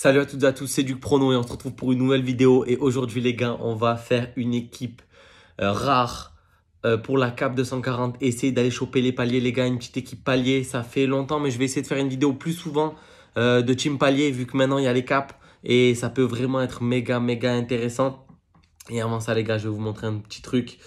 Salut à toutes et à tous, c'est Duc Prono et on se retrouve pour une nouvelle vidéo. Et aujourd'hui les gars, on va faire une équipe euh, rare euh, pour la CAP 240. Essayer d'aller choper les paliers les gars, une petite équipe palier. Ça fait longtemps mais je vais essayer de faire une vidéo plus souvent euh, de team palier vu que maintenant il y a les caps. Et ça peut vraiment être méga méga intéressant. Et avant ça les gars, je vais vous montrer un petit truc.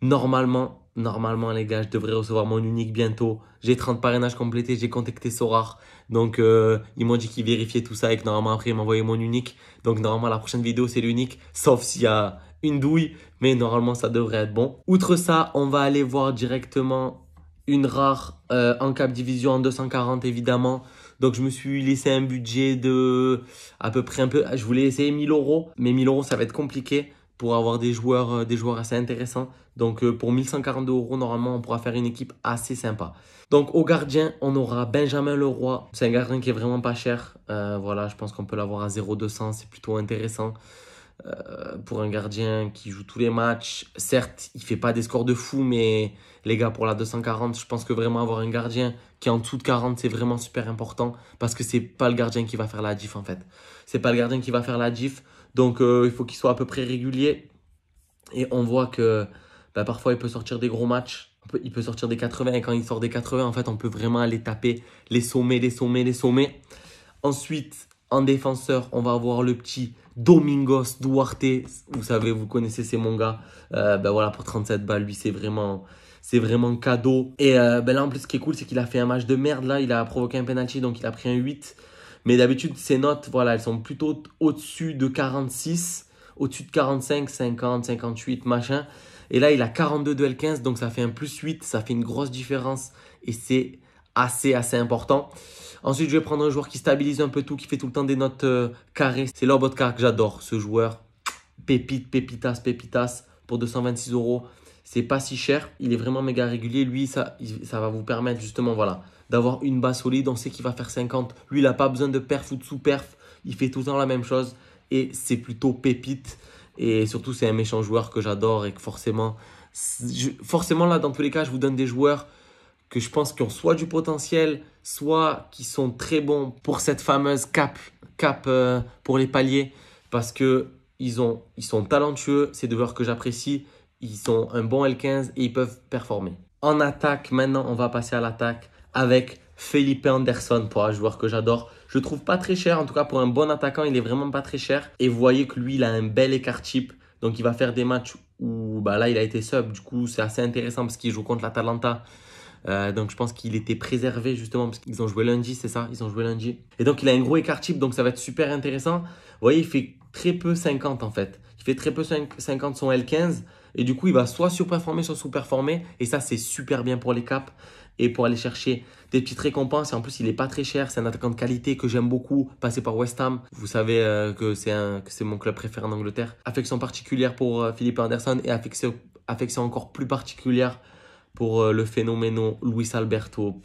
Normalement, Normalement, les gars, je devrais recevoir mon unique bientôt. J'ai 30 parrainages complétés, j'ai contacté Sorar. Donc, euh, ils m'ont dit qu'ils vérifiaient tout ça et que normalement, après, ils m'envoyaient mon unique. Donc, normalement, la prochaine vidéo, c'est l'unique. Sauf s'il y a une douille. Mais normalement, ça devrait être bon. Outre ça, on va aller voir directement une rare euh, en cap division en 240, évidemment. Donc je me suis laissé un budget de à peu près un peu. Je voulais essayer 1000 euros, mais 1000 euros ça va être compliqué pour avoir des joueurs, euh, des joueurs assez intéressants. Donc euh, pour 1142 euros, normalement, on pourra faire une équipe assez sympa. Donc au gardien, on aura Benjamin Leroy. C'est un gardien qui est vraiment pas cher. Euh, voilà, je pense qu'on peut l'avoir à 0,200, c'est plutôt intéressant. pour un gardien qui joue tous les matchs, certes, il fait pas des scores de fou, mais les gars, pour la 240, je pense que vraiment avoir un gardien qui est en dessous de 40, c'est vraiment super important parce que c'est pas le gardien qui va faire la diff en fait. C'est pas le gardien qui va faire la diff. Donc euh, il faut qu'il soit à peu près régulier. Et on voit que bah, parfois il peut sortir des gros matchs il peut sortir des 80 et quand il sort des 80, en fait, on peut vraiment aller taper les sommets, les sommets, les sommets. Ensuite, en défenseur, on va avoir le petit Domingos Duarte. Vous savez, vous connaissez, ces mon gars. ben voilà, pour 37 balles, lui, c'est vraiment, c'est vraiment cadeau. Et euh, bah, là, en plus, ce qui est cool, c'est qu'il a fait un match de merde. Là, il a provoqué un penalty, donc il a pris un 8. Mais d'habitude, ces notes, voilà, elles sont plutôt au-dessus de 46, au-dessus de 45, 50, 58, machin. Et là, il a 42 de L15, donc ça fait un plus 8, ça fait une grosse différence. Et c'est assez, assez important. Ensuite, je vais prendre un joueur qui stabilise un peu tout, qui fait tout le temps des notes euh, carrées. C'est Lobotka que j'adore, ce joueur. Pépite, pépitas, pépitas pour 226 euros. C'est pas si cher. Il est vraiment méga régulier. Lui, ça, ça va vous permettre justement voilà, d'avoir une base solide. On sait qu'il va faire 50. Lui, il n'a pas besoin de perf ou de sous-perf. Il fait tout le temps la même chose. Et c'est plutôt pépite. Et surtout, c'est un méchant joueur que j'adore et que forcément, forcément, là, dans tous les cas, je vous donne des joueurs que je pense qui ont soit du potentiel, soit qui sont très bons pour cette fameuse cap, cap euh, pour les paliers. Parce que ils, sont talentueux, c'est des joueurs que j'apprécie, ils sont un bon L15 et ils peuvent performer. En attaque, maintenant, on va passer à l'attaque avec Felipe Anderson, pour un joueur que j'adore. Je trouve pas très cher, en tout cas pour un bon attaquant, il est vraiment pas très cher. Et vous voyez que lui, il a un bel écart type. Donc il va faire des matchs où bah, là, il a été sub. Du coup, c'est assez intéressant parce qu'il joue contre l'Atalanta. Euh, donc je pense qu'il était préservé justement parce qu'ils ont joué lundi, c'est ça Ils ont joué lundi. Et donc il a un gros écart type, donc ça va être super intéressant. Vous voyez, il fait très peu 50 en fait. Il fait très peu 50 son L15 et du coup il va soit surperformer, soit sous-performer et ça c'est super bien pour les caps et pour aller chercher des petites récompenses. Et en plus, il n'est pas très cher. C'est un attaquant de qualité que j'aime beaucoup, passé par West Ham. Vous savez euh, que c'est mon club préféré en Angleterre. Affection particulière pour euh, Philippe Anderson et affection, affection encore plus particulière pour euh, le phénoménon Luis Alberto,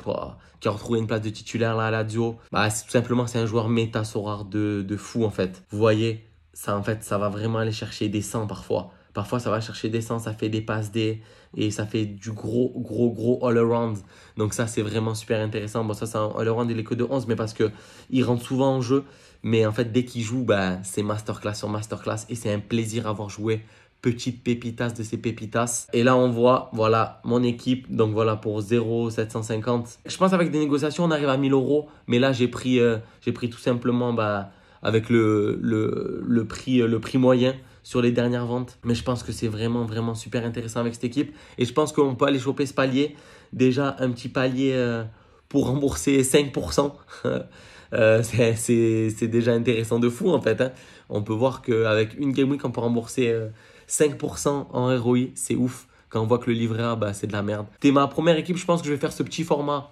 qui a retrouvé une place de titulaire là, à la duo. Bah, tout simplement, c'est un joueur méta rare de, de fou en fait. Vous voyez, ça en fait, ça va vraiment aller chercher des 100 parfois. Parfois, ça va chercher des 100, ça fait des passes des et ça fait du gros, gros, gros all-around. Donc ça, c'est vraiment super intéressant. Bon, ça, c'est un all-around, il est que de 11, mais parce que il rentre souvent en jeu. Mais en fait, dès qu'il joue, ben, c'est masterclass sur masterclass et c'est un plaisir à voir jouer petite pépitas de ces pépitas. Et là, on voit, voilà, mon équipe. Donc voilà, pour 0,750. Je pense avec des négociations, on arrive à 1000 euros. Mais là, j'ai pris, euh, j'ai pris tout simplement bah, avec le, le, le, prix, le prix moyen sur les dernières ventes. Mais je pense que c'est vraiment, vraiment super intéressant avec cette équipe. Et je pense qu'on peut aller choper ce palier. Déjà, un petit palier euh, pour rembourser 5%. Euh, c'est déjà intéressant de fou en fait. Hein. On peut voir qu'avec une Game Week, on peut rembourser 5% euh, en ROI. C'est ouf. Quand on voit que le livret A, bah, c'est de la merde. T'es ma première équipe, je pense que je vais faire ce petit format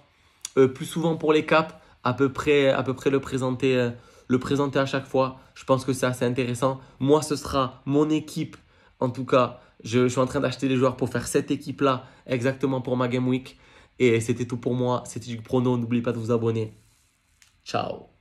plus souvent pour les caps. À peu près, à peu près le présenter le présenter à chaque fois. Je pense que c'est assez intéressant. Moi, ce sera mon équipe. En tout cas, je, suis en train d'acheter des joueurs pour faire cette équipe-là, exactement pour ma Game Week. Et c'était tout pour moi. C'était du prono. N'oubliez pas de vous abonner. Ciao